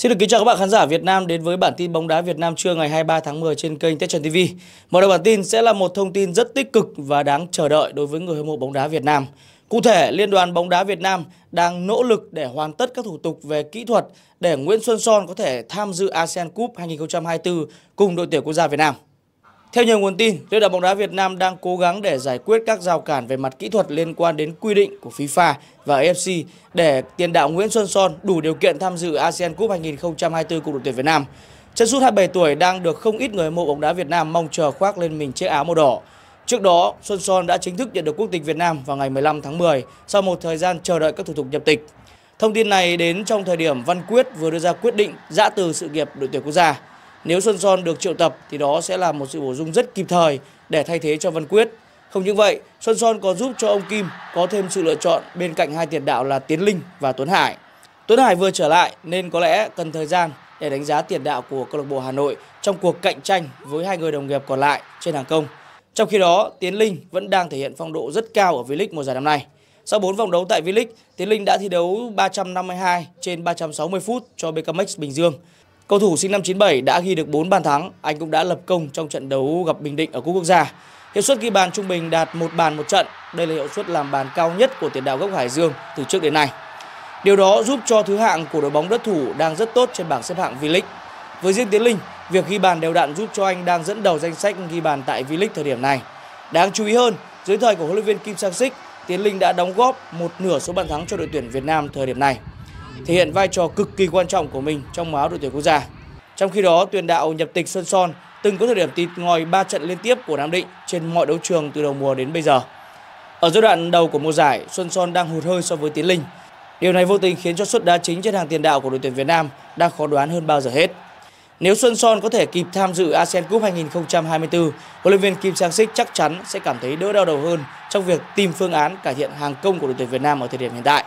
Xin được kính chào các bạn khán giả Việt Nam đến với bản tin bóng đá Việt Nam trưa ngày 23 tháng 10 trên kênh Tetran TV. Mở đầu bản tin sẽ là một thông tin rất tích cực và đáng chờ đợi đối với người hâm mộ bóng đá Việt Nam. Cụ thể, Liên đoàn bóng đá Việt Nam đang nỗ lực để hoàn tất các thủ tục về kỹ thuật để Nguyễn Xuân Son có thể tham dự ASEAN Cup 2024 cùng đội tuyển quốc gia Việt Nam. Theo nhiều nguồn tin, Liên đoàn bóng đá Việt Nam đang cố gắng để giải quyết các rào cản về mặt kỹ thuật liên quan đến quy định của FIFA và AFC để tiền đạo Nguyễn Xuân Son đủ điều kiện tham dự ASEAN Cup 2024 của đội tuyển Việt Nam. Chân sút 27 tuổi đang được không ít người hâm mộ bóng đá Việt Nam mong chờ khoác lên mình chiếc áo màu đỏ. Trước đó, Xuân Son đã chính thức nhận được quốc tịch Việt Nam vào ngày 15 tháng 10 sau một thời gian chờ đợi các thủ tục nhập tịch. Thông tin này đến trong thời điểm Văn Quyết vừa đưa ra quyết định dã từ sự nghiệp đội tuyển quốc gia. Nếu Xuân Son được triệu tập thì đó sẽ là một sự bổ sung rất kịp thời để thay thế cho Văn Quyết. Không những vậy, Xuân Son còn giúp cho ông Kim có thêm sự lựa chọn bên cạnh hai tiền đạo là Tiến Linh và Tuấn Hải. Tuấn Hải vừa trở lại nên có lẽ cần thời gian để đánh giá tiền đạo của câu lạc bộ Hà Nội trong cuộc cạnh tranh với hai người đồng nghiệp còn lại trên hàng công. Trong khi đó, Tiến Linh vẫn đang thể hiện phong độ rất cao ở V-League mùa giải năm nay. Sau 4 vòng đấu tại V-League, Tiến Linh đã thi đấu 352 trên 360 phút cho BKMX Bình Dương. Cầu thủ sinh năm 97 đã ghi được 4 bàn thắng, anh cũng đã lập công trong trận đấu gặp Bình Định ở Cúp Quốc gia. Hiệu suất ghi bàn trung bình đạt một bàn một trận, đây là hiệu suất làm bàn cao nhất của tiền đạo gốc Hải Dương từ trước đến nay. Điều đó giúp cho thứ hạng của đội bóng đất thủ đang rất tốt trên bảng xếp hạng V-League. Với riêng Tiến Linh, việc ghi bàn đều đặn giúp cho anh đang dẫn đầu danh sách ghi bàn tại V-League thời điểm này. Đáng chú ý hơn, dưới thời của huấn luyện viên Kim Sang Sik, Tiến Linh đã đóng góp một nửa số bàn thắng cho đội tuyển Việt Nam thời điểm này thể hiện vai trò cực kỳ quan trọng của mình trong áo đội tuyển quốc gia. Trong khi đó, tuyển đạo nhập tịch Sơn Son từng có thời điểm tịt ngòi 3 trận liên tiếp của Nam Định trên mọi đấu trường từ đầu mùa đến bây giờ. Ở giai đoạn đầu của mùa giải, Xuân Son đang hụt hơi so với Tiến Linh. Điều này vô tình khiến cho suất đá chính trên hàng tiền đạo của đội tuyển Việt Nam đang khó đoán hơn bao giờ hết. Nếu Xuân Son có thể kịp tham dự ASEAN Cup 2024, huấn luyện viên Kim Sang Sik chắc chắn sẽ cảm thấy đỡ đau đầu hơn trong việc tìm phương án cải thiện hàng công của đội tuyển Việt Nam ở thời điểm hiện tại.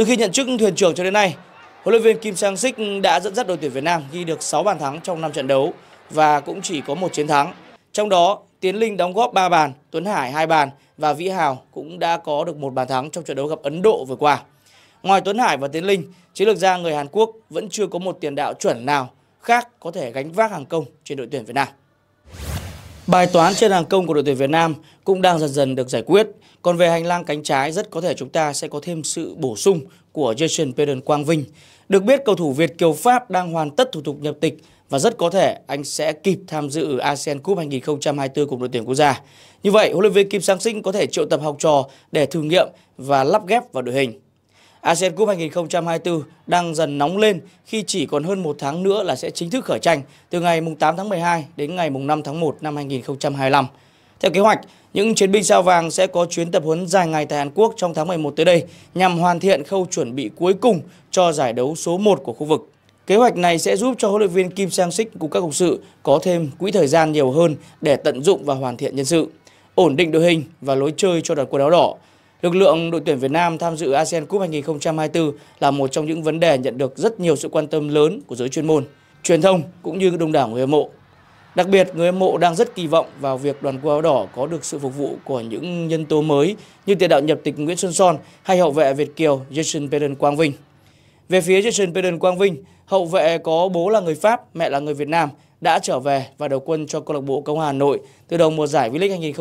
Từ khi nhận chức thuyền trưởng cho đến nay, huấn luyện viên Kim Sang Sik đã dẫn dắt đội tuyển Việt Nam ghi được 6 bàn thắng trong 5 trận đấu và cũng chỉ có một chiến thắng. Trong đó, Tiến Linh đóng góp 3 bàn, Tuấn Hải 2 bàn và Vĩ Hào cũng đã có được một bàn thắng trong trận đấu gặp Ấn Độ vừa qua. Ngoài Tuấn Hải và Tiến Linh, chiến lược gia người Hàn Quốc vẫn chưa có một tiền đạo chuẩn nào khác có thể gánh vác hàng công trên đội tuyển Việt Nam. Bài toán trên hàng công của đội tuyển Việt Nam cũng đang dần dần được giải quyết. Còn về hành lang cánh trái, rất có thể chúng ta sẽ có thêm sự bổ sung của Jason Peden Quang Vinh. Được biết, cầu thủ Việt Kiều Pháp đang hoàn tất thủ tục nhập tịch và rất có thể anh sẽ kịp tham dự ASEAN Cup 2024 cùng đội tuyển quốc gia. Như vậy, huấn luyện viên Kim Sang Sinh có thể triệu tập học trò để thử nghiệm và lắp ghép vào đội hình. ASEAN Cup 2024 đang dần nóng lên khi chỉ còn hơn một tháng nữa là sẽ chính thức khởi tranh từ ngày 8 tháng 12 đến ngày 5 tháng 1 năm 2025. Theo kế hoạch, những chiến binh sao vàng sẽ có chuyến tập huấn dài ngày tại Hàn Quốc trong tháng 11 tới đây nhằm hoàn thiện khâu chuẩn bị cuối cùng cho giải đấu số 1 của khu vực. Kế hoạch này sẽ giúp cho huấn luyện viên Kim Sang Sik cùng các cục sự có thêm quỹ thời gian nhiều hơn để tận dụng và hoàn thiện nhân sự, ổn định đội hình và lối chơi cho đoàn quân áo đỏ, Lực lượng đội tuyển Việt Nam tham dự ASEAN Cup 2024 là một trong những vấn đề nhận được rất nhiều sự quan tâm lớn của giới chuyên môn, truyền thông cũng như đông đảo người hâm mộ. Đặc biệt, người hâm mộ đang rất kỳ vọng vào việc đoàn quân áo đỏ có được sự phục vụ của những nhân tố mới như tiền đạo nhập tịch Nguyễn Xuân Son hay hậu vệ Việt Kiều Jason Peden Quang Vinh. Về phía Jason Peden Quang Vinh, hậu vệ có bố là người Pháp, mẹ là người Việt Nam, đã trở về và đầu quân cho câu lạc bộ Công Hà Nội từ đầu mùa giải V-League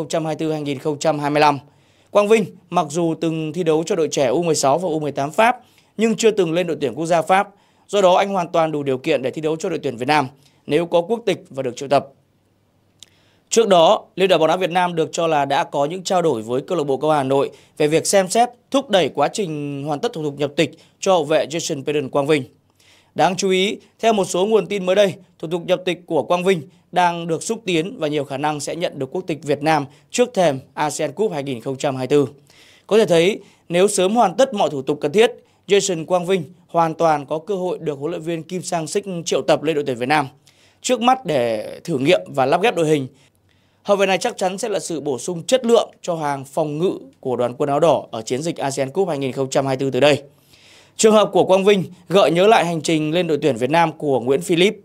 2024-2025. Quang Vinh mặc dù từng thi đấu cho đội trẻ U16 và U18 Pháp nhưng chưa từng lên đội tuyển quốc gia Pháp. Do đó anh hoàn toàn đủ điều kiện để thi đấu cho đội tuyển Việt Nam nếu có quốc tịch và được triệu tập. Trước đó, Liên đoàn bóng đá Việt Nam được cho là đã có những trao đổi với câu lạc bộ câu Hà Nội về việc xem xét thúc đẩy quá trình hoàn tất thủ tục nhập tịch cho hậu vệ Jason Peden Quang Vinh. Đáng chú ý, theo một số nguồn tin mới đây, thủ tục nhập tịch của Quang Vinh đang được xúc tiến và nhiều khả năng sẽ nhận được quốc tịch Việt Nam trước thềm ASEAN Cup 2024. Có thể thấy, nếu sớm hoàn tất mọi thủ tục cần thiết, Jason Quang Vinh hoàn toàn có cơ hội được huấn luyện viên Kim Sang Sik triệu tập lên đội tuyển Việt Nam. Trước mắt để thử nghiệm và lắp ghép đội hình, hậu vệ này chắc chắn sẽ là sự bổ sung chất lượng cho hàng phòng ngự của đoàn quân áo đỏ ở chiến dịch ASEAN Cup 2024 tới đây. Trường hợp của Quang Vinh gợi nhớ lại hành trình lên đội tuyển Việt Nam của Nguyễn Philip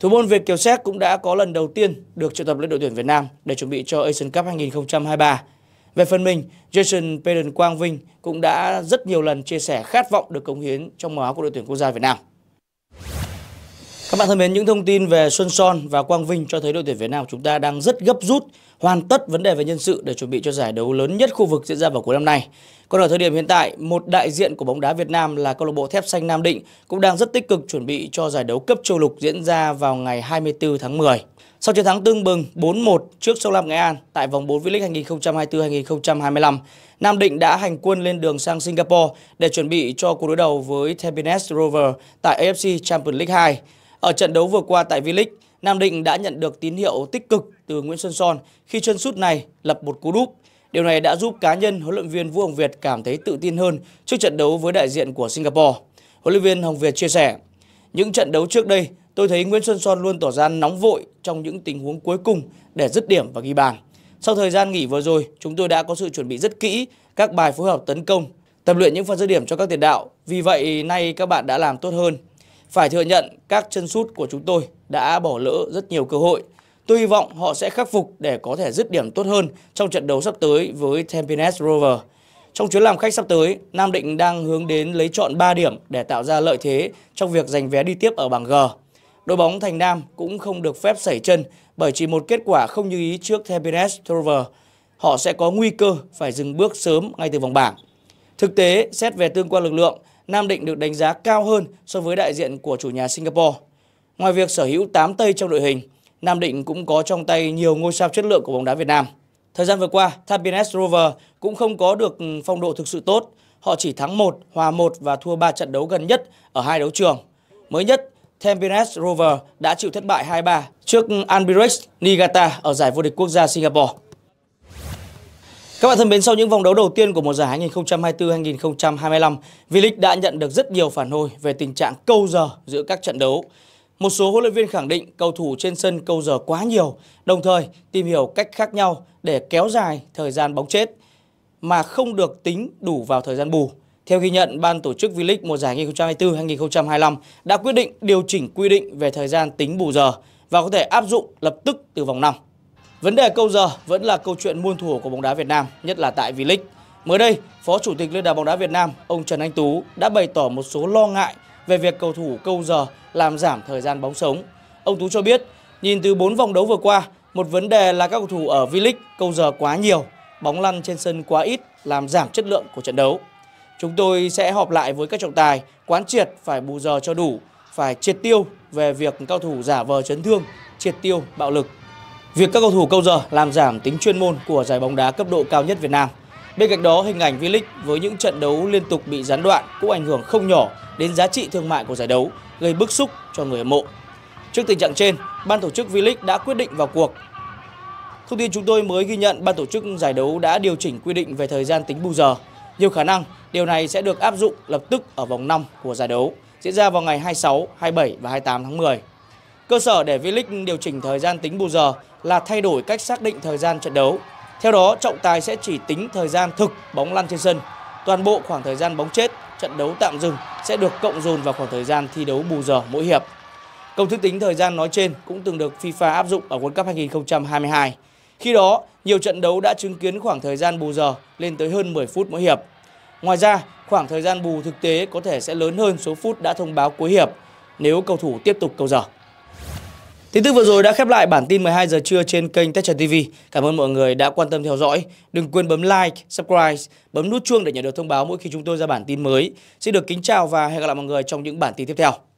Thủ môn Việt Kiều Séc cũng đã có lần đầu tiên được triệu tập lên đội tuyển Việt Nam để chuẩn bị cho Asian Cup 2023. Về phần mình, Jason Peden Quang Vinh cũng đã rất nhiều lần chia sẻ khát vọng được cống hiến trong màu áo của đội tuyển quốc gia Việt Nam. Các bạn thân mến, những thông tin về Xuân Son và Quang Vinh cho thấy đội tuyển Việt Nam chúng ta đang rất gấp rút hoàn tất vấn đề về nhân sự để chuẩn bị cho giải đấu lớn nhất khu vực diễn ra vào cuối năm nay. Còn ở thời điểm hiện tại, một đại diện của bóng đá Việt Nam là câu lạc bộ Thép Xanh Nam Định cũng đang rất tích cực chuẩn bị cho giải đấu cấp châu lục diễn ra vào ngày 24 tháng 10. Sau chiến thắng tương bừng 4-1 trước Sông Lam Nghệ An tại vòng 4 V-League 2024-2025, Nam Định đã hành quân lên đường sang Singapore để chuẩn bị cho cuộc đối đầu với Tampines Rover tại AFC Champions League 2. Ở trận đấu vừa qua tại V-League, Nam Định đã nhận được tín hiệu tích cực từ Nguyễn Xuân Son khi chân sút này lập một cú đúp. Điều này đã giúp cá nhân huấn luyện viên Vũ Hồng Việt cảm thấy tự tin hơn trước trận đấu với đại diện của Singapore. Huấn luyện viên Hồng Việt chia sẻ, những trận đấu trước đây, tôi thấy Nguyễn Xuân Son luôn tỏ ra nóng vội trong những tình huống cuối cùng để dứt điểm và ghi bàn. Sau thời gian nghỉ vừa rồi, chúng tôi đã có sự chuẩn bị rất kỹ các bài phối hợp tấn công, tập luyện những phần dứt điểm cho các tiền đạo. Vì vậy, nay các bạn đã làm tốt hơn phải thừa nhận các chân sút của chúng tôi đã bỏ lỡ rất nhiều cơ hội. Tôi hy vọng họ sẽ khắc phục để có thể dứt điểm tốt hơn trong trận đấu sắp tới với Tampines Rover. Trong chuyến làm khách sắp tới, Nam Định đang hướng đến lấy chọn 3 điểm để tạo ra lợi thế trong việc giành vé đi tiếp ở bảng G. Đội bóng Thành Nam cũng không được phép xảy chân bởi chỉ một kết quả không như ý trước Tampines Rover. Họ sẽ có nguy cơ phải dừng bước sớm ngay từ vòng bảng. Thực tế, xét về tương quan lực lượng, Nam Định được đánh giá cao hơn so với đại diện của chủ nhà Singapore. Ngoài việc sở hữu 8 tây trong đội hình, Nam Định cũng có trong tay nhiều ngôi sao chất lượng của bóng đá Việt Nam. Thời gian vừa qua, Tampines Rover cũng không có được ừ, phong độ thực sự tốt. Họ chỉ thắng 1, hòa 1 và thua 3 trận đấu gần nhất ở hai đấu trường. Mới nhất, Tampines Rover đã chịu thất bại 2-3 trước Albirex Niigata ở giải vô địch quốc gia Singapore. Các bạn thân mến, sau những vòng đấu đầu tiên của mùa giải 2024-2025, V-League đã nhận được rất nhiều phản hồi về tình trạng câu giờ giữa các trận đấu. Một số huấn luyện viên khẳng định cầu thủ trên sân câu giờ quá nhiều, đồng thời tìm hiểu cách khác nhau để kéo dài thời gian bóng chết mà không được tính đủ vào thời gian bù. Theo ghi nhận, ban tổ chức V-League mùa giải 2024-2025 đã quyết định điều chỉnh quy định về thời gian tính bù giờ và có thể áp dụng lập tức từ vòng 5. Vấn đề câu giờ vẫn là câu chuyện muôn thuở của bóng đá Việt Nam, nhất là tại V-League. Mới đây, Phó Chủ tịch Liên đoàn bóng đá Việt Nam, ông Trần Anh Tú đã bày tỏ một số lo ngại về việc cầu thủ câu giờ làm giảm thời gian bóng sống. Ông Tú cho biết, nhìn từ 4 vòng đấu vừa qua, một vấn đề là các cầu thủ ở V-League câu giờ quá nhiều, bóng lăn trên sân quá ít làm giảm chất lượng của trận đấu. Chúng tôi sẽ họp lại với các trọng tài, quán triệt phải bù giờ cho đủ, phải triệt tiêu về việc cao thủ giả vờ chấn thương, triệt tiêu bạo lực Việc các cầu thủ câu giờ làm giảm tính chuyên môn của giải bóng đá cấp độ cao nhất Việt Nam. Bên cạnh đó, hình ảnh V-League với những trận đấu liên tục bị gián đoạn cũng ảnh hưởng không nhỏ đến giá trị thương mại của giải đấu, gây bức xúc cho người hâm mộ. Trước tình trạng trên, ban tổ chức V-League đã quyết định vào cuộc. Thông tin chúng tôi mới ghi nhận, ban tổ chức giải đấu đã điều chỉnh quy định về thời gian tính bù giờ. Nhiều khả năng điều này sẽ được áp dụng lập tức ở vòng 5 của giải đấu, diễn ra vào ngày 26, 27 và 28 tháng 10. Cơ sở để V-League điều chỉnh thời gian tính bù giờ là thay đổi cách xác định thời gian trận đấu. Theo đó, trọng tài sẽ chỉ tính thời gian thực bóng lăn trên sân. Toàn bộ khoảng thời gian bóng chết, trận đấu tạm dừng sẽ được cộng dồn vào khoảng thời gian thi đấu bù giờ mỗi hiệp. Công thức tính thời gian nói trên cũng từng được FIFA áp dụng ở World Cup 2022. Khi đó, nhiều trận đấu đã chứng kiến khoảng thời gian bù giờ lên tới hơn 10 phút mỗi hiệp. Ngoài ra, khoảng thời gian bù thực tế có thể sẽ lớn hơn số phút đã thông báo cuối hiệp nếu cầu thủ tiếp tục cầu giờ. Tin tức vừa rồi đã khép lại bản tin 12 giờ trưa trên kênh Tech TV. Cảm ơn mọi người đã quan tâm theo dõi. Đừng quên bấm like, subscribe, bấm nút chuông để nhận được thông báo mỗi khi chúng tôi ra bản tin mới. Xin được kính chào và hẹn gặp lại mọi người trong những bản tin tiếp theo.